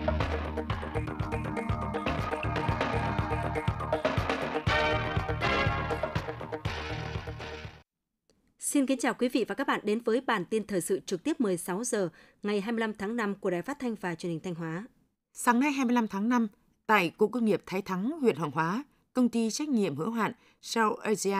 Xin kính chào quý vị và các bạn đến với bản tin thời sự trực tiếp 16 giờ ngày 25 tháng 5 của Đài Phát thanh và Truyền hình Thanh Hóa. Sáng nay 25 tháng 5, tại Cụng công nghiệp Thái Thắng, huyện Hoàng Hóa, công ty trách nhiệm hữu hạn South Asia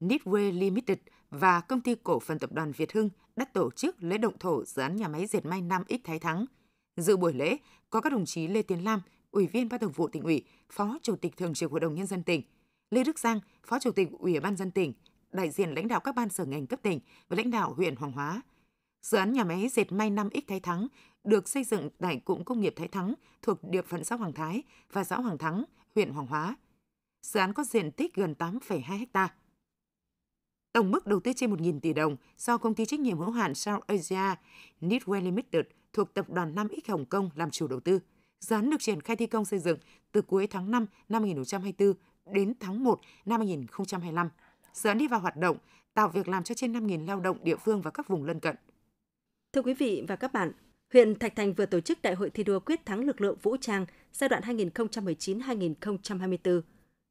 Nipway Limited và công ty cổ phần tập đoàn Việt Hưng đã tổ chức lễ động thổ dự án nhà máy dệt may 5X Thái Thắng – Dự buổi lễ có các đồng chí Lê Tiến Lam, Ủy viên Ban Thường vụ tỉnh ủy, Phó Chủ tịch Thường trực Hội đồng nhân dân tỉnh, Lê Đức Giang, Phó Chủ tịch Ủy ban dân tỉnh, đại diện lãnh đạo các ban sở ngành cấp tỉnh và lãnh đạo huyện Hoàng Hóa. Dự án nhà máy dệt may 5X Thái Thắng được xây dựng tại cụm công nghiệp Thái Thắng thuộc địa phận xã Hoàng Thái và xã Hoàng Thắng, huyện Hoàng Hóa. Dự án có diện tích gần 8,2 ha. Tổng mức đầu tư trên 1.000 tỷ đồng do công ty trách nhiệm hữu hạn South Asia Knitwear Limited – thuộc tập đoàn Nam X Hồng Kông làm chủ đầu tư. Dự án được triển khai thi công xây dựng từ cuối tháng 5 năm 2024 đến tháng 1 năm 2025. Dự án đi vào hoạt động, tạo việc làm cho trên 5.000 lao động địa phương và các vùng lân cận. Thưa quý vị và các bạn, huyện Thạch Thành vừa tổ chức Đại hội thi đua quyết thắng lực lượng vũ trang giai đoạn 2019-2024.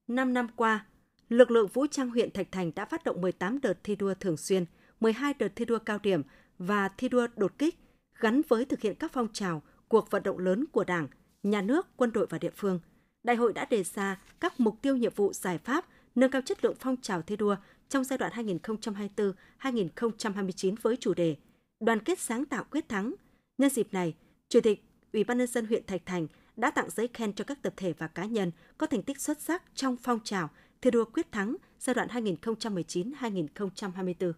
5 năm qua, lực lượng vũ trang huyện Thạch Thành đã phát động 18 đợt thi đua thường xuyên, 12 đợt thi đua cao điểm và thi đua đột kích – gắn với thực hiện các phong trào, cuộc vận động lớn của Đảng, nhà nước, quân đội và địa phương. Đại hội đã đề ra các mục tiêu nhiệm vụ giải pháp nâng cao chất lượng phong trào thi đua trong giai đoạn 2024-2029 với chủ đề Đoàn kết sáng tạo quyết thắng. Nhân dịp này, Chủ tịch Ủy ban nhân dân huyện Thạch Thành đã tặng giấy khen cho các tập thể và cá nhân có thành tích xuất sắc trong phong trào thi đua quyết thắng giai đoạn 2019-2024.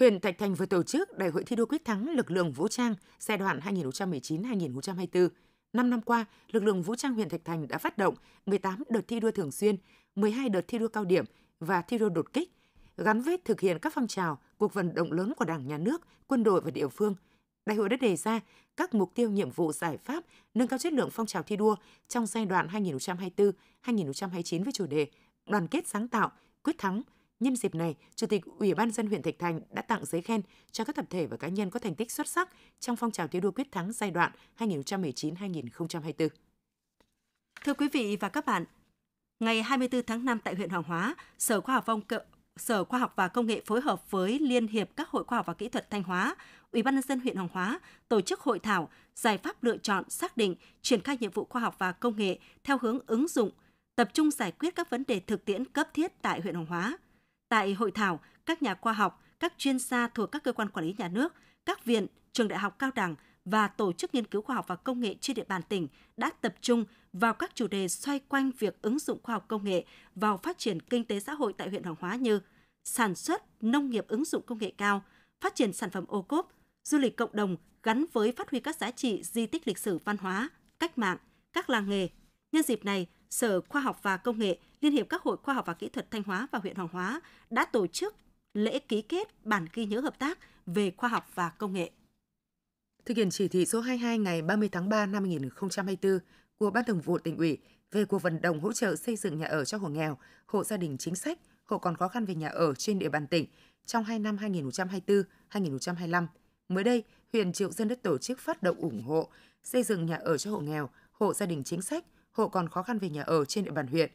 Huyện Thạch Thành vừa tổ chức Đại hội thi đua quyết thắng lực lượng vũ trang giai đoạn 2019-2024. Năm năm qua, lực lượng vũ trang huyện Thạch Thành đã phát động 18 đợt thi đua thường xuyên, 12 đợt thi đua cao điểm và thi đua đột kích, gắn với thực hiện các phong trào, cuộc vận động lớn của Đảng, Nhà nước, quân đội và địa phương. Đại hội đã đề ra các mục tiêu, nhiệm vụ, giải pháp nâng cao chất lượng phong trào thi đua trong giai đoạn 2024-2029 với chủ đề Đoàn kết sáng tạo, quyết thắng, Nhân dịp này, Chủ tịch Ủy ban dân huyện Thạch Thành đã tặng giấy khen cho các tập thể và cá nhân có thành tích xuất sắc trong phong trào thi đua quyết thắng giai đoạn 2019-2024. Thưa quý vị và các bạn, ngày 24 tháng 5 tại huyện Hoàng Hóa, Sở Khoa học Công Sở Khoa học và Công nghệ phối hợp với Liên hiệp các hội khoa học và kỹ thuật Thanh Hóa, Ủy ban nhân dân huyện Hoàng Hóa tổ chức hội thảo giải pháp lựa chọn, xác định, triển khai nhiệm vụ khoa học và công nghệ theo hướng ứng dụng, tập trung giải quyết các vấn đề thực tiễn cấp thiết tại huyện Hoàng Hóa. Tại hội thảo, các nhà khoa học, các chuyên gia thuộc các cơ quan quản lý nhà nước, các viện, trường đại học cao đẳng và tổ chức nghiên cứu khoa học và công nghệ trên địa bàn tỉnh đã tập trung vào các chủ đề xoay quanh việc ứng dụng khoa học công nghệ vào phát triển kinh tế xã hội tại huyện Hoàng Hóa như sản xuất, nông nghiệp ứng dụng công nghệ cao, phát triển sản phẩm ô cốp, du lịch cộng đồng gắn với phát huy các giá trị di tích lịch sử văn hóa, cách mạng, các làng nghề. Nhân dịp này, Sở Khoa học và Công nghệ, Liên hiệp các hội khoa học và kỹ thuật Thanh Hóa và huyện Hoàng Hóa đã tổ chức lễ ký kết bản ghi nhớ hợp tác về khoa học và công nghệ. Thực hiện chỉ thị số 22 ngày 30 tháng 3 năm 2024 của Ban Thường vụ tỉnh ủy về cuộc vận động hỗ trợ xây dựng nhà ở cho hộ nghèo, hộ gia đình chính sách, hộ còn khó khăn về nhà ở trên địa bàn tỉnh trong 2 năm 2024-2025. Mới đây, huyện Triệu Dân đã tổ chức phát động ủng hộ xây dựng nhà ở cho hộ nghèo, hộ gia đình chính sách, hộ còn khó khăn về nhà ở trên địa bàn huyện.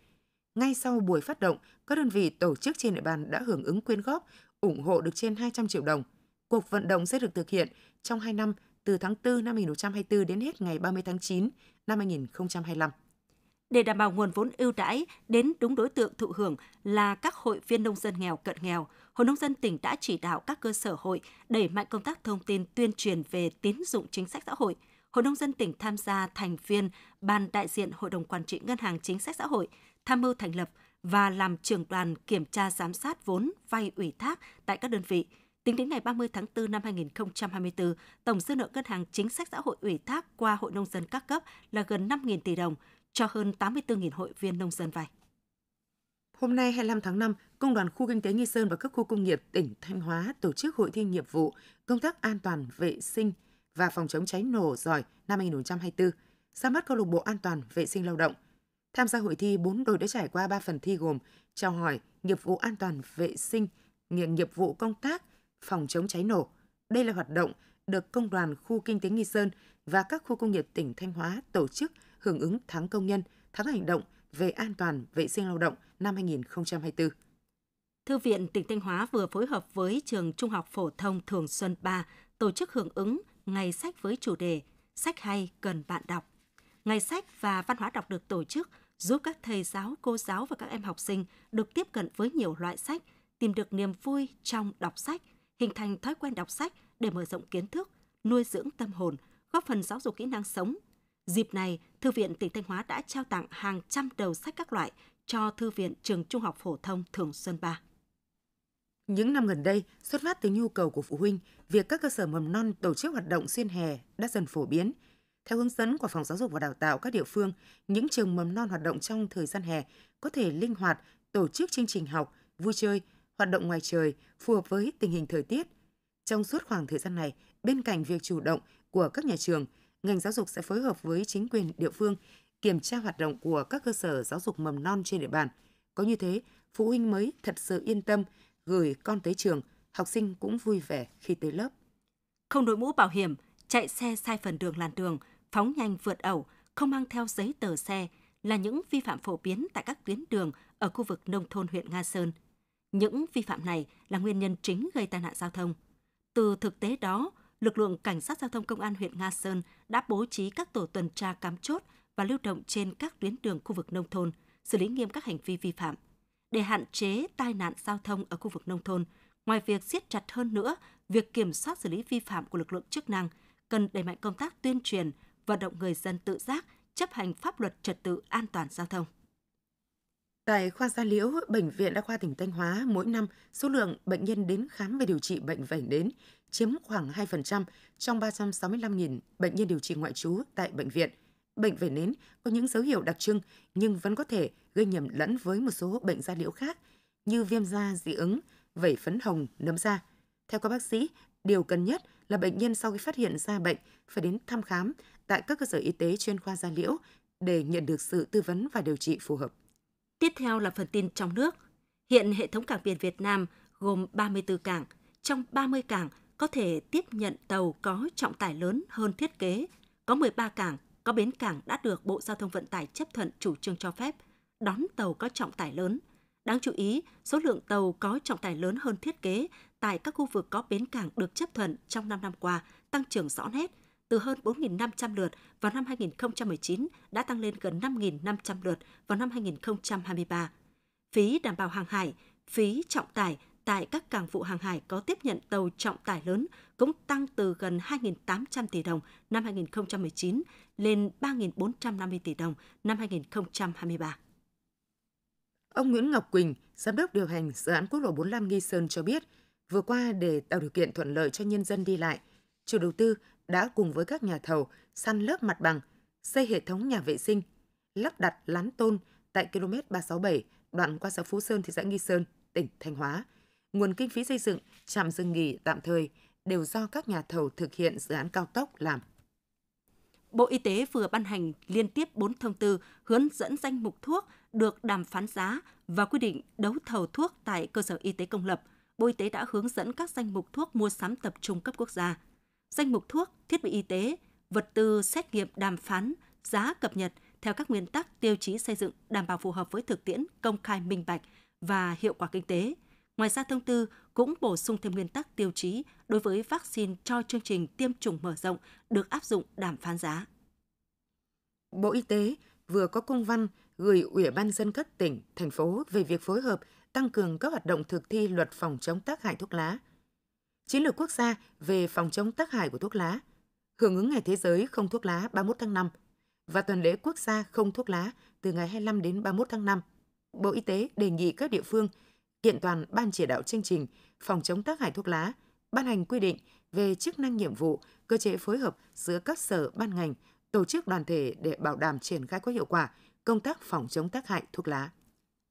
Ngay sau buổi phát động, các đơn vị tổ chức trên địa bàn đã hưởng ứng quyên góp, ủng hộ được trên 200 triệu đồng. Cuộc vận động sẽ được thực hiện trong 2 năm từ tháng 4 năm 2024 đến hết ngày 30 tháng 9 năm 2025. Để đảm bảo nguồn vốn ưu đãi đến đúng đối tượng thụ hưởng là các hội viên nông dân nghèo cận nghèo, Hội Nông dân tỉnh đã chỉ đạo các cơ sở hội đẩy mạnh công tác thông tin tuyên truyền về tín dụng chính sách xã hội. Hội Nông dân tỉnh tham gia thành viên Ban đại diện Hội đồng Quản trị Ngân hàng Chính sách Xã hội tham mưu thành lập và làm trưởng đoàn kiểm tra giám sát vốn vay ủy thác tại các đơn vị. Tính đến ngày 30 tháng 4 năm 2024, tổng dư nợ ngân hàng chính sách xã hội ủy thác qua Hội Nông dân các cấp là gần 5.000 tỷ đồng, cho hơn 84.000 hội viên nông dân vay. Hôm nay 25 tháng 5, Công đoàn Khu Kinh tế Nghi Sơn và các khu công nghiệp tỉnh Thanh Hóa tổ chức hội thi nghiệp vụ công tác an toàn vệ sinh và phòng chống cháy nổ giỏi năm 2024 ra mắt câu lạc bộ an toàn vệ sinh lao động. Tham gia hội thi, bốn đội đã trải qua 3 phần thi gồm chào hỏi, nghiệp vụ an toàn vệ sinh, nghiệp vụ công tác, phòng chống cháy nổ. Đây là hoạt động được Công đoàn Khu Kinh tế Nghi Sơn và các khu công nghiệp tỉnh Thanh Hóa tổ chức hưởng ứng tháng công nhân, tháng hành động về an toàn vệ sinh lao động năm 2024. Thư viện tỉnh Thanh Hóa vừa phối hợp với trường Trung học phổ thông Thường Xuân 3 tổ chức hưởng ứng ngày sách với chủ đề Sách hay cần bạn đọc Ngày sách và văn hóa đọc được tổ chức giúp các thầy giáo, cô giáo và các em học sinh được tiếp cận với nhiều loại sách, tìm được niềm vui trong đọc sách, hình thành thói quen đọc sách để mở rộng kiến thức, nuôi dưỡng tâm hồn, góp phần giáo dục kỹ năng sống. Dịp này, Thư viện tỉnh Thanh Hóa đã trao tặng hàng trăm đầu sách các loại cho Thư viện Trường Trung học Phổ thông Thường Xuân 3. Những năm gần đây, xuất phát từ nhu cầu của phụ huynh, việc các cơ sở mầm non tổ chức hoạt động xuyên hè đã dần phổ biến – theo hướng dẫn của Phòng Giáo dục và Đào tạo các địa phương, những trường mầm non hoạt động trong thời gian hè có thể linh hoạt tổ chức chương trình học, vui chơi, hoạt động ngoài trời phù hợp với tình hình thời tiết. Trong suốt khoảng thời gian này, bên cạnh việc chủ động của các nhà trường, ngành giáo dục sẽ phối hợp với chính quyền địa phương kiểm tra hoạt động của các cơ sở giáo dục mầm non trên địa bàn. Có như thế, phụ huynh mới thật sự yên tâm gửi con tới trường, học sinh cũng vui vẻ khi tới lớp. Không đội mũ bảo hiểm, chạy xe sai phần đường làn đường – phóng nhanh vượt ẩu, không mang theo giấy tờ xe là những vi phạm phổ biến tại các tuyến đường ở khu vực nông thôn huyện Nga Sơn. Những vi phạm này là nguyên nhân chính gây tai nạn giao thông. Từ thực tế đó, lực lượng cảnh sát giao thông công an huyện Nga Sơn đã bố trí các tổ tuần tra cắm chốt và lưu động trên các tuyến đường khu vực nông thôn, xử lý nghiêm các hành vi vi phạm. Để hạn chế tai nạn giao thông ở khu vực nông thôn, ngoài việc siết chặt hơn nữa việc kiểm soát xử lý vi phạm của lực lượng chức năng, cần đẩy mạnh công tác tuyên truyền, vận động người dân tự giác chấp hành pháp luật trật tự an toàn giao thông. Tại khoa gia liễu, Bệnh viện Đa khoa tỉnh Thanh Hóa, mỗi năm số lượng bệnh nhân đến khám và điều trị bệnh vẩy đến chiếm khoảng 2% trong 365.000 bệnh nhân điều trị ngoại trú tại bệnh viện. Bệnh vẩy nến có những dấu hiệu đặc trưng nhưng vẫn có thể gây nhầm lẫn với một số bệnh da liễu khác như viêm da dị ứng, vẩy phấn hồng, nấm da. Theo các bác sĩ, điều cần nhất là bệnh nhân sau khi phát hiện ra bệnh phải đến thăm khám tại các cơ sở y tế chuyên khoa da liễu để nhận được sự tư vấn và điều trị phù hợp. Tiếp theo là phần tin trong nước. Hiện hệ thống cảng biển Việt Nam gồm 34 cảng, trong 30 cảng có thể tiếp nhận tàu có trọng tải lớn hơn thiết kế, có 13 cảng có bến cảng đã được Bộ Giao thông Vận tải chấp thuận chủ trương cho phép đón tàu có trọng tải lớn. Đáng chú ý, số lượng tàu có trọng tải lớn hơn thiết kế tại các khu vực có bến cảng được chấp thuận trong 5 năm qua tăng trưởng rõ nét từ hơn 4.500 lượt vào năm 2019 đã tăng lên gần 5.500 lượt vào năm 2023. Phí đảm bảo hàng hải, phí trọng tải tại các cảng vụ hàng hải có tiếp nhận tàu trọng tải lớn cũng tăng từ gần 2.800 tỷ đồng năm 2019 lên 3.450 tỷ đồng năm 2023. Ông Nguyễn Ngọc Quỳnh, giám đốc điều hành dự án quốc lộ 45 Nghi Sơn cho biết, vừa qua để tạo điều kiện thuận lợi cho nhân dân đi lại, chủ đầu tư đã cùng với các nhà thầu săn lấp mặt bằng, xây hệ thống nhà vệ sinh, lắp đặt lán tôn tại km 367 đoạn qua xã Phú Sơn thị xã Nghi Sơn, tỉnh Thanh Hóa. Nguồn kinh phí xây dựng trạm dừng nghỉ tạm thời đều do các nhà thầu thực hiện dự án cao tốc làm. Bộ Y tế vừa ban hành liên tiếp 4 thông tư hướng dẫn danh mục thuốc được đàm phán giá và quy định đấu thầu thuốc tại cơ sở y tế công lập. Bộ Y tế đã hướng dẫn các danh mục thuốc mua sắm tập trung cấp quốc gia danh mục thuốc, thiết bị y tế, vật tư xét nghiệm đàm phán, giá cập nhật theo các nguyên tắc tiêu chí xây dựng đảm bảo phù hợp với thực tiễn công khai minh bạch và hiệu quả kinh tế. Ngoài ra, thông tư cũng bổ sung thêm nguyên tắc tiêu chí đối với vaccine cho chương trình tiêm chủng mở rộng được áp dụng đàm phán giá. Bộ Y tế vừa có công văn gửi Ủy ban dân các tỉnh, thành phố về việc phối hợp tăng cường các hoạt động thực thi luật phòng chống tác hại thuốc lá, Chiến lược quốc gia về phòng chống tác hại của thuốc lá, hưởng ứng Ngày Thế giới không thuốc lá 31 tháng 5 và tuần lễ quốc gia không thuốc lá từ ngày 25 đến 31 tháng 5, Bộ Y tế đề nghị các địa phương kiện toàn ban chỉ đạo chương trình phòng chống tác hại thuốc lá, ban hành quy định về chức năng nhiệm vụ, cơ chế phối hợp giữa các sở ban ngành, tổ chức đoàn thể để bảo đảm triển khai có hiệu quả công tác phòng chống tác hại thuốc lá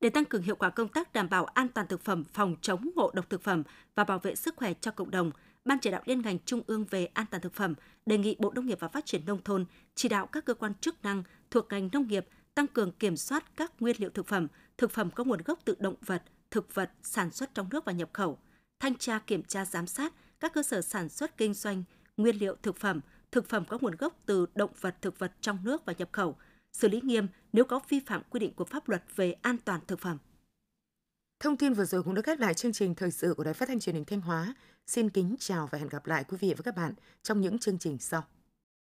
để tăng cường hiệu quả công tác đảm bảo an toàn thực phẩm, phòng chống ngộ độc thực phẩm và bảo vệ sức khỏe cho cộng đồng, Ban chỉ đạo liên ngành Trung ương về an toàn thực phẩm đề nghị Bộ Nông nghiệp và Phát triển nông thôn chỉ đạo các cơ quan chức năng thuộc ngành nông nghiệp tăng cường kiểm soát các nguyên liệu thực phẩm, thực phẩm có nguồn gốc từ động vật, thực vật sản xuất trong nước và nhập khẩu, thanh tra kiểm tra giám sát các cơ sở sản xuất kinh doanh nguyên liệu thực phẩm, thực phẩm có nguồn gốc từ động vật thực vật trong nước và nhập khẩu, xử lý nghiêm nếu có vi phạm quy định của pháp luật về an toàn thực phẩm. Thông tin vừa rồi cũng đã kết lại chương trình thời sự của Đài Phát thanh Truyền hình Thanh Hóa. Xin kính chào và hẹn gặp lại quý vị và các bạn trong những chương trình sau.